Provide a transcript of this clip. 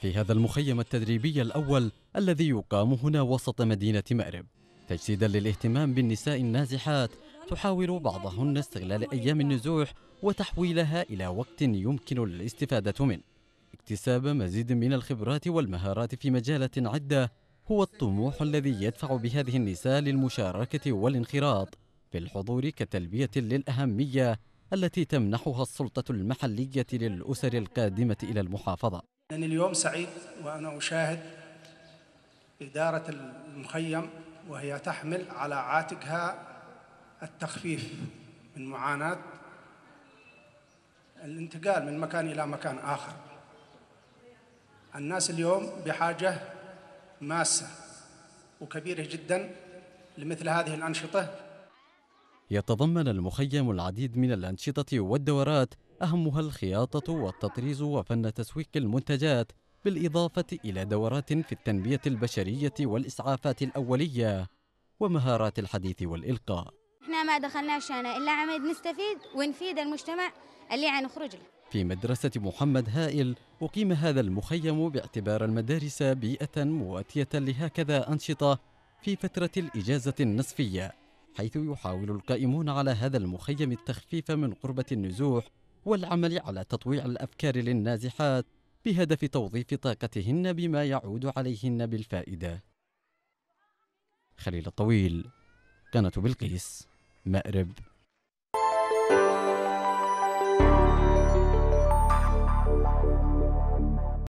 في هذا المخيم التدريبي الأول الذي يقام هنا وسط مدينة مأرب تجسيدا للاهتمام بالنساء النازحات تحاول بعضهن استغلال أيام النزوح وتحويلها إلى وقت يمكن الاستفادة منه اكتساب مزيد من الخبرات والمهارات في مجالة عدة هو الطموح الذي يدفع بهذه النساء للمشاركة والانخراط في الحضور كتلبية للأهمية التي تمنحها السلطة المحلية للأسر القادمة إلى المحافظة أنني اليوم سعيد وأنا أشاهد إدارة المخيم وهي تحمل على عاتقها التخفيف من معاناة الانتقال من مكان إلى مكان آخر الناس اليوم بحاجة ماسة وكبيرة جدا لمثل هذه الأنشطة يتضمن المخيم العديد من الأنشطة والدورات أهمها الخياطة والتطريز وفن تسويق المنتجات بالإضافة إلى دورات في التنمية البشرية والإسعافات الأولية ومهارات الحديث والإلقاء احنا ما دخلناش أنا إلا عمد نستفيد ونفيد المجتمع اللي نخرج له في مدرسة محمد هائل أقيم هذا المخيم باعتبار المدارس بيئة مواتية لهكذا أنشطة في فترة الإجازة النصفية حيث يحاول القائمون على هذا المخيم التخفيف من قربة النزوح والعمل على تطويع الأفكار للنازحات بهدف توظيف طاقتهن بما يعود عليهن بالفائدة خليل الطويل قناة بلقيس مأرب